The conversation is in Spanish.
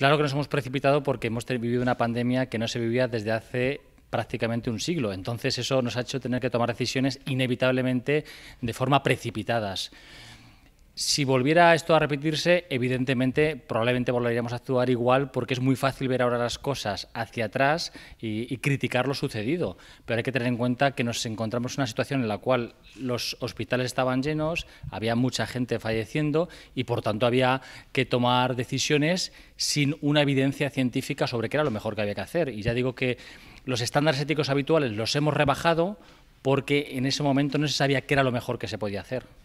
Claro que nos hemos precipitado porque hemos vivido una pandemia que no se vivía desde hace prácticamente un siglo. Entonces eso nos ha hecho tener que tomar decisiones inevitablemente de forma precipitadas. Si volviera esto a repetirse, evidentemente probablemente volveríamos a actuar igual porque es muy fácil ver ahora las cosas hacia atrás y, criticar lo sucedido. Pero hay que tener en cuenta que nos encontramos en una situación en la cual los hospitales estaban llenos, había mucha gente falleciendo y por tanto había que tomar decisiones sin una evidencia científica sobre qué era lo mejor que había que hacer. Y ya digo que los estándares éticos habituales los hemos rebajado porque en ese momento no se sabía qué era lo mejor que se podía hacer.